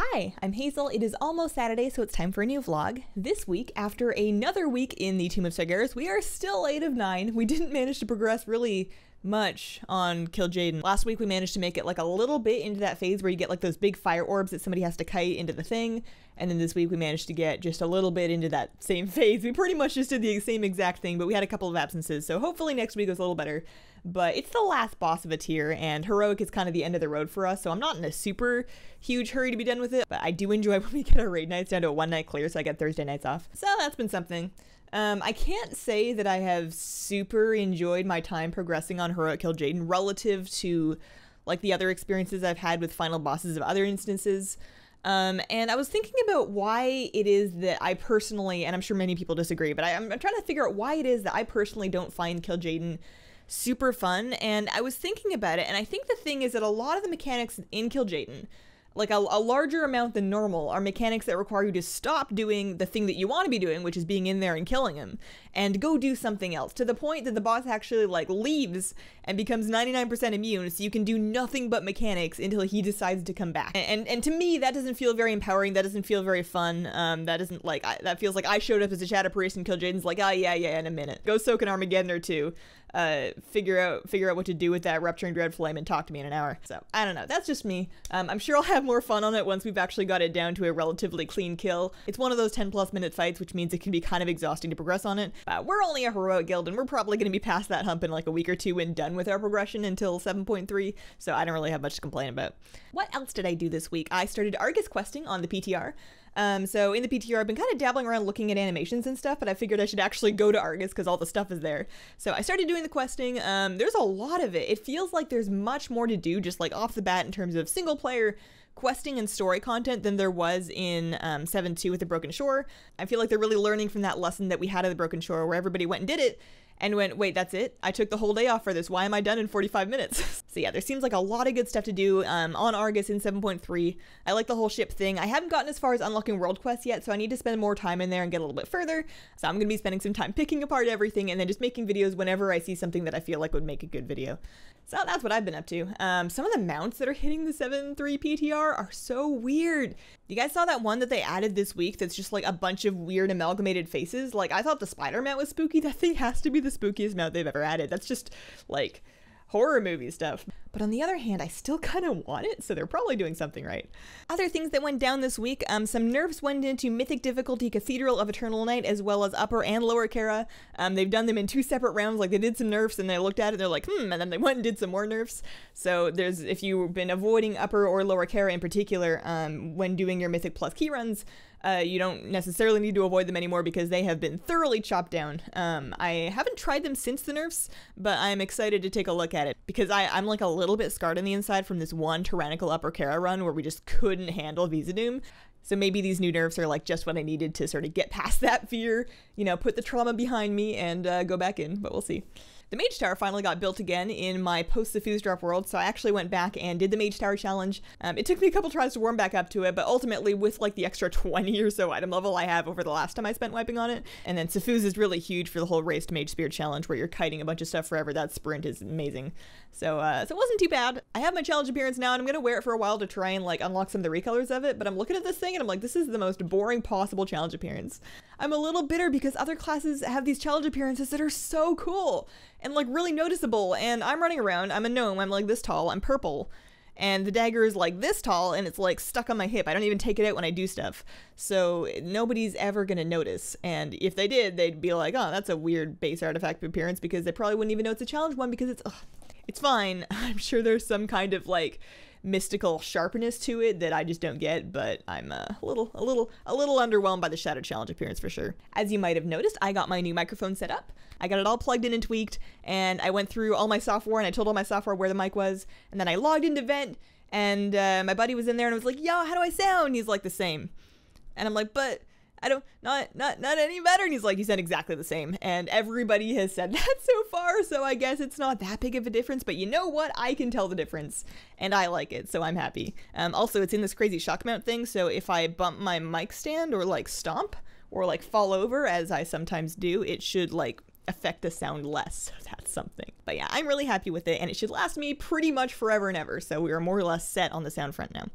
Hi, I'm Hazel. It is almost Saturday, so it's time for a new vlog. This week, after another week in the Tomb of Sargeras, we are still 8 of 9. We didn't manage to progress really much on Kill Jaden. Last week we managed to make it like a little bit into that phase where you get like those big fire orbs that somebody has to kite into the thing. And then this week we managed to get just a little bit into that same phase. We pretty much just did the same exact thing, but we had a couple of absences. So hopefully next week goes a little better. But it's the last boss of a tier, and heroic is kind of the end of the road for us. So I'm not in a super huge hurry to be done with it, but I do enjoy when we get our raid nights down to a one night clear so I get Thursday nights off. So that's been something. Um, I can't say that I have super enjoyed my time progressing on Heroic Kill Jaden relative to like the other experiences I've had with final bosses of other instances. Um, and I was thinking about why it is that I personally, and I'm sure many people disagree, but I, am trying to figure out why it is that I personally don't find Kill Jaden super fun. And I was thinking about it, and I think the thing is that a lot of the mechanics in Kill Jaden, like a, a, larger amount than normal are mechanics that require you to stop doing the thing that you want to be doing, which is being in there and killing him, and go do something else. To the point that the boss actually like leaves and becomes 99% immune, so you can do nothing but mechanics until he decides to come back. And and, and to me, that doesn't feel very empowering. That doesn't feel very fun. Um, that isn't like I, that feels like I showed up as a shadow priest and killed Jaden's like, ah, oh, yeah, yeah, in a minute. Go soak an Armageddon or two uh, figure out figure out what to do with that rupturing dread flame and talk to me in an hour. So I don't know. That's just me. Um, I'm sure I'll have more fun on it once we've actually got it down to a relatively clean kill. It's one of those 10 plus minute fights, which means it can be kind of exhausting to progress on it. But we're only a heroic guild, and we're probably going to be past that hump in like a week or two and done with our progression until 7.3. So I don't really have much to complain about. What else did I do this week? I started Argus questing on the PTR. Um, so in the PTR, I've been kind of dabbling around looking at animations and stuff, but I figured I should actually go to Argus because all the stuff is there. So I started doing the questing. Um, there's a lot of it. It feels like there's much more to do just like off the bat in terms of single player questing and story content than there was in um, 7 2 with The Broken Shore. I feel like they're really learning from that lesson that we had at The Broken Shore where everybody went and did it and went, wait, that's it? I took the whole day off for this. Why am I done in 45 minutes? so yeah, there seems like a lot of good stuff to do um, on Argus in 7.3. I like the whole ship thing. I haven't gotten as far as unlocking world quests yet, so I need to spend more time in there and get a little bit further. So I'm going to be spending some time picking apart everything and then just making videos whenever I see something that I feel like would make a good video. So that's what I've been up to. Um, some of the mounts that are hitting the 7.3 PTR are are so weird. You guys saw that one that they added this week that's just like a bunch of weird amalgamated faces? Like, I thought the Spider man was spooky. That thing has to be the spookiest mount they've ever added. That's just like horror movie stuff. But on the other hand, I still kind of want it, so they're probably doing something right. Other things that went down this week um, some nerfs went into Mythic Difficulty Cathedral of Eternal Night, as well as Upper and Lower Kara. Um, they've done them in two separate rounds. Like they did some nerfs and they looked at it and they're like, hmm, and then they went and did some more nerfs. So there's, if you've been avoiding Upper or Lower Kara in particular um, when doing your Mythic Plus key runs, uh, you don't necessarily need to avoid them anymore because they have been thoroughly chopped down. Um, I haven't tried them since the nerfs, but I'm excited to take a look at it because I, am like a little bit scarred on the inside from this one tyrannical Upper Kara run where we just couldn't handle Visadoom. So maybe these new nerfs are like just what I needed to sort of get past that fear, you know, put the trauma behind me and uh, go back in, but we'll see. The Mage Tower finally got built again in my post Fuse Drop world, so I actually went back and did the Mage Tower challenge. Um, it took me a couple tries to warm back up to it, but ultimately with like the extra 20 or so item level I have over the last time I spent wiping on it, and then Suffuse is really huge for the whole Raised Mage Spear challenge where you're kiting a bunch of stuff forever. That sprint is amazing. So, uh, so it wasn't too bad. I have my challenge appearance now, and I'm gonna wear it for a while to try and like unlock some of the recolors of it, but I'm looking at this thing and I'm like, this is the most boring possible challenge appearance. I'm a little bitter because other classes have these challenge appearances that are so cool and like really noticeable. And I'm running around, I'm a gnome, I'm like this tall, I'm purple. And the dagger is like this tall and it's like stuck on my hip. I don't even take it out when I do stuff. So nobody's ever gonna notice. And if they did, they'd be like, oh, that's a weird base artifact appearance because they probably wouldn't even know it's a challenge one because it's, ugh, it's fine. I'm sure there's some kind of like mystical sharpness to it that I just don't get, but I'm uh, a little a little a little underwhelmed by the Shadow Challenge appearance for sure. As you might have noticed, I got my new microphone set up. I got it all plugged in and tweaked, and I went through all my software and I told all my software where the mic was, and then I logged into Vent and uh, my buddy was in there and I was like, "Yo, how do I sound?" He's like, "The same." And I'm like, "But I don't not not not any better. And he's like, you sound exactly the same. And everybody has said that so far, so I guess it's not that big of a difference. But you know what? I can tell the difference, and I like it, so I'm happy. Um, also, it's in this crazy shock mount thing, so if I bump my mic stand or like stomp or like fall over as I sometimes do, it should like affect the sound less. So that's something. But yeah, I'm really happy with it, and it should last me pretty much forever and ever. So we are more or less set on the sound front now.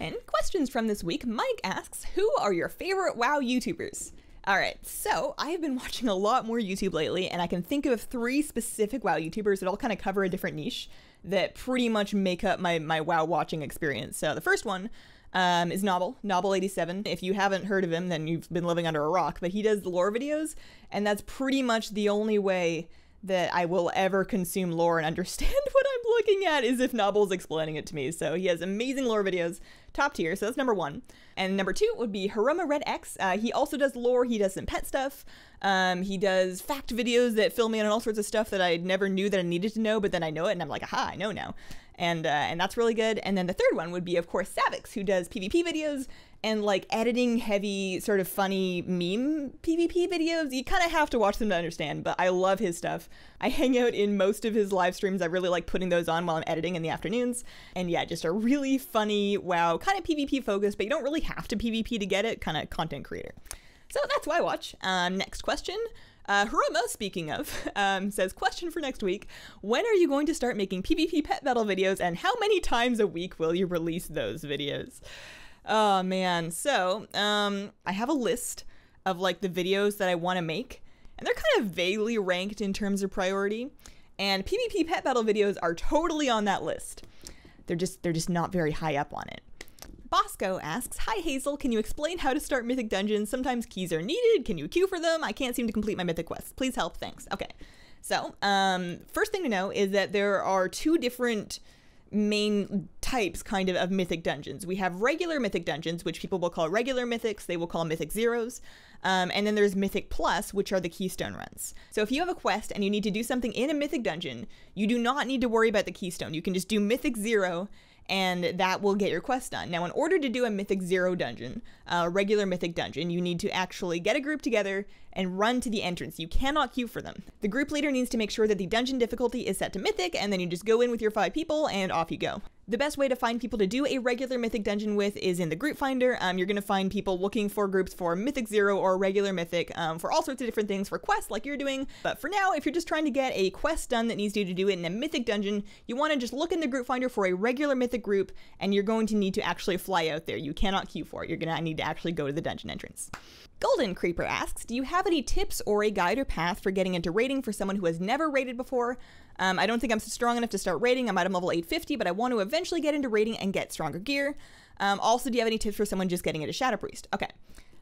In questions from this week, Mike asks, Who are your favorite WoW YouTubers? Alright, so I've been watching a lot more YouTube lately, and I can think of three specific WoW YouTubers that all kind of cover a different niche that pretty much make up my, my WoW watching experience. So the first one um, is Nobble, Nobble87. If you haven't heard of him, then you've been living under a rock, but he does lore videos, and that's pretty much the only way that I will ever consume lore and understand what I'm looking at is if Noble's explaining it to me. So he has amazing lore videos, top tier. So that's number one. And number two would be Haruma Red X. Uh, he also does lore. He does some pet stuff. Um, he does fact videos that fill me in on all sorts of stuff that I never knew that I needed to know, but then I know it and I'm like, aha, I know now. And, uh, and that's really good. And then the third one would be, of course, Savix, who does PvP videos and like editing heavy, sort of funny meme PvP videos. You kind of have to watch them to understand, but I love his stuff. I hang out in most of his live streams. I really like putting those on while I'm editing in the afternoons. And yeah, just a really funny, wow, kind of PvP focused, but you don't really have to PvP to get it, kind of content creator. So that's why I watch. Um, next question. Uh, Hiromo, speaking of, um, says, question for next week. When are you going to start making PvP pet battle videos and how many times a week will you release those videos? Oh man. So, um, I have a list of like the videos that I want to make, and they're kind of vaguely ranked in terms of priority. And PvP pet battle videos are totally on that list. They're just they're just not very high up on it. Bosco asks, Hi Hazel, can you explain how to start mythic dungeons? Sometimes keys are needed. Can you queue for them? I can't seem to complete my mythic quests. Please help. Thanks. Okay. So, um, first thing to know is that there are two different main types kind of of mythic dungeons. We have regular mythic dungeons, which people will call regular mythics, they will call mythic zeros. Um, and then there's mythic plus, which are the keystone runs. So if you have a quest and you need to do something in a mythic dungeon, you do not need to worry about the keystone. You can just do mythic zero and that will get your quest done. Now, in order to do a Mythic Zero dungeon, a uh, regular Mythic dungeon, you need to actually get a group together and run to the entrance. You cannot queue for them. The group leader needs to make sure that the dungeon difficulty is set to mythic, and then you just go in with your five people and off you go. The best way to find people to do a regular Mythic dungeon with is in the group finder. Um, you're going to find people looking for groups for Mythic Zero or regular Mythic um, for all sorts of different things, for quests like you're doing. But for now, if you're just trying to get a quest done that needs you to do it in a Mythic dungeon, you want to just look in the group finder for a regular Mythic group, and you're going to need to actually fly out there. You cannot queue for it. You're going to need to actually go to the dungeon entrance. Golden Creeper asks, do you have any tips or a guide or path for getting into raiding for someone who has never raided before? Um, I don't think I'm strong enough to start raiding. I'm at a level 850, but I want to eventually get into raiding and get stronger gear. Um, also, do you have any tips for someone just getting into Shadow Priest? Okay.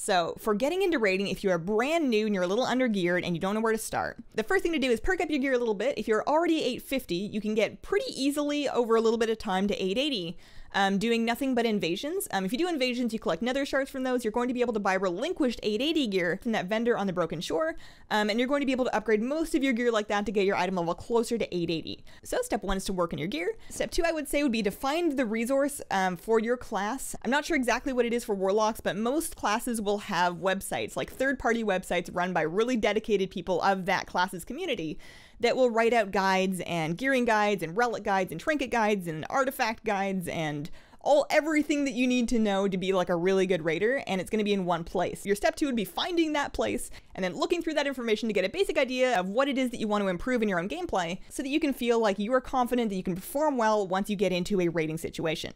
So, for getting into raiding, if you are brand new and you're a little under geared and you don't know where to start, the first thing to do is perk up your gear a little bit. If you're already 850, you can get pretty easily over a little bit of time to 880 um, doing nothing but invasions. Um, if you do invasions, you collect nether shards from those. You're going to be able to buy relinquished 880 gear from that vendor on the Broken Shore, um, and you're going to be able to upgrade most of your gear like that to get your item level closer to 880. So step one is to work on your gear. Step two, I would say, would be to find the resource um, for your class. I'm not sure exactly what it is for warlocks, but most classes will have websites, like third-party websites run by really dedicated people of that class's community that will write out guides and gearing guides and relic guides and trinket guides and artifact guides and all everything that you need to know to be like a really good raider and it's going to be in one place. Your step 2 would be finding that place and then looking through that information to get a basic idea of what it is that you want to improve in your own gameplay so that you can feel like you are confident that you can perform well once you get into a raiding situation.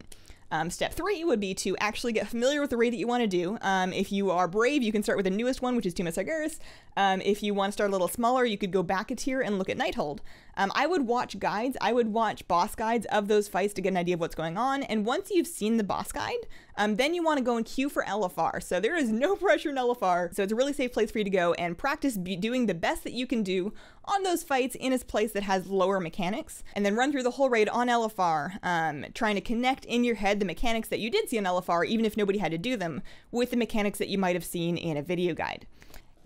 Um, step three would be to actually get familiar with the raid that you want to do. Um, if you are brave, you can start with the newest one, which is Tomb Sagaris. Um, if you want to start a little smaller, you could go back a tier and look at Nighthold. Um, I would watch guides. I would watch boss guides of those fights to get an idea of what's going on. And once you've seen the boss guide, um, then you want to go and queue for LFR. So there is no pressure in LFR. So it's a really safe place for you to go and practice doing the best that you can do on those fights in a place that has lower mechanics. And then run through the whole raid on LFR, um, trying to connect in your head the mechanics that you did see in LFR, even if nobody had to do them, with the mechanics that you might have seen in a video guide.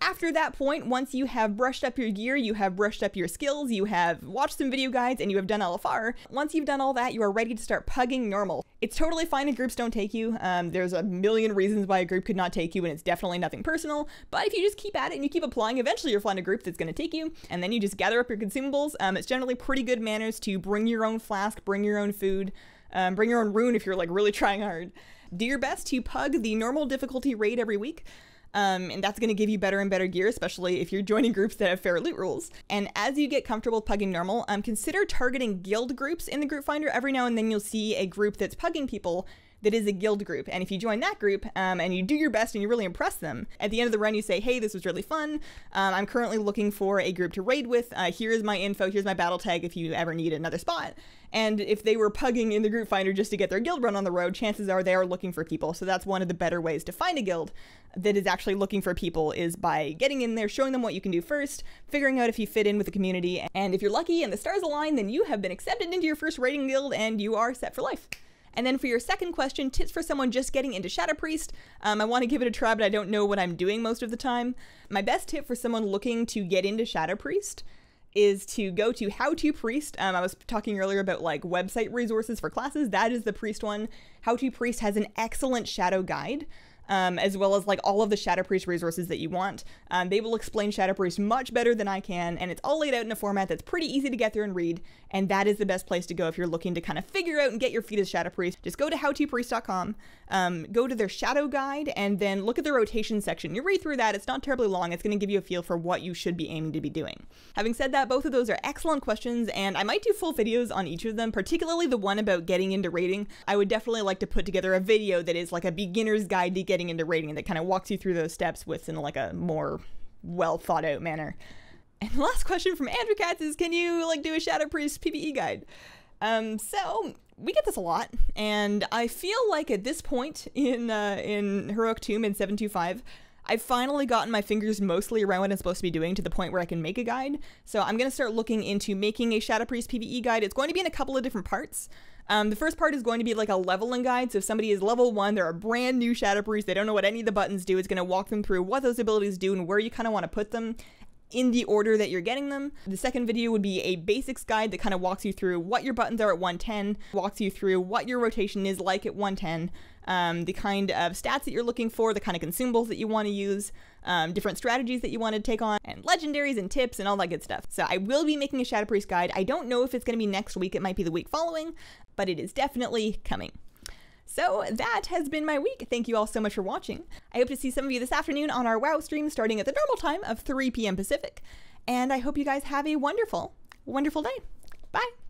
After that point, once you have brushed up your gear, you have brushed up your skills, you have watched some video guides, and you have done LFR, once you've done all that, you are ready to start pugging normal. It's totally fine if groups don't take you. Um, there's a million reasons why a group could not take you, and it's definitely nothing personal. But if you just keep at it and you keep applying, eventually you'll find a group that's going to take you, and then you just gather up your consumables. Um, it's generally pretty good manners to bring your own flask, bring your own food, um, bring your own rune if you're like really trying hard. Do your best to pug the normal difficulty raid every week. Um, and that's going to give you better and better gear, especially if you're joining groups that have fair loot rules. And as you get comfortable pugging normal, um, consider targeting guild groups in the group finder. Every now and then you'll see a group that's pugging people that is a guild group. And if you join that group um, and you do your best and you really impress them, at the end of the run, you say, hey, this was really fun. Um, I'm currently looking for a group to raid with. Uh, here is my info. Here's my battle tag if you ever need another spot. And if they were pugging in the group finder just to get their guild run on the road, chances are they are looking for people. So that's one of the better ways to find a guild that is actually looking for people is by getting in there, showing them what you can do first, figuring out if you fit in with the community. And if you're lucky and the stars align, then you have been accepted into your first raiding guild and you are set for life. And then for your second question, tips for someone just getting into Shadow Priest. Um, I want to give it a try, but I don't know what I'm doing most of the time. My best tip for someone looking to get into Shadow Priest is to go to How to Priest. Um, I was talking earlier about like website resources for classes. That is the Priest one. How to Priest has an excellent shadow guide. Um, as well as like all of the Shadow Priest resources that you want. Um, they will explain Shadow Priest much better than I can, and it's all laid out in a format that's pretty easy to get through and read. And that is the best place to go if you're looking to kind of figure out and get your feet as Shadow Priest. Just go to howtopriest.com, um, go to their Shadow Guide, and then look at the rotation section. You read through that, it's not terribly long. It's going to give you a feel for what you should be aiming to be doing. Having said that, both of those are excellent questions, and I might do full videos on each of them, particularly the one about getting into rating. I would definitely like to put together a video that is like a beginner's guide to getting into rating that kind of walks you through those steps with in like a more well thought out manner. And the last question from Andrew Katz is, can you like do a Shadow Priest PVE guide? Um, so we get this a lot, and I feel like at this point in uh, in Heroic Tomb in 725, I've finally gotten my fingers mostly around what I'm supposed to be doing to the point where I can make a guide. So I'm going to start looking into making a Shadow Priest PvE guide. It's going to be in a couple of different parts. Um, the first part is going to be like a leveling guide. So if somebody is level one, they're a brand new Shadow Priest, they don't know what any of the buttons do, it's going to walk them through what those abilities do and where you kind of want to put them in the order that you're getting them. The second video would be a basics guide that kind of walks you through what your buttons are at 110, walks you through what your rotation is like at 110, um, the kind of stats that you're looking for, the kind of consumables that you want to use, um, different strategies that you want to take on, and legendaries and tips and all that good stuff. So I will be making a Shadow Priest guide. I don't know if it's going to be next week, it might be the week following, but it is definitely coming. So that has been my week. Thank you all so much for watching. I hope to see some of you this afternoon on our WoW stream starting at the normal time of 3 p.m. Pacific. And I hope you guys have a wonderful, wonderful day. Bye.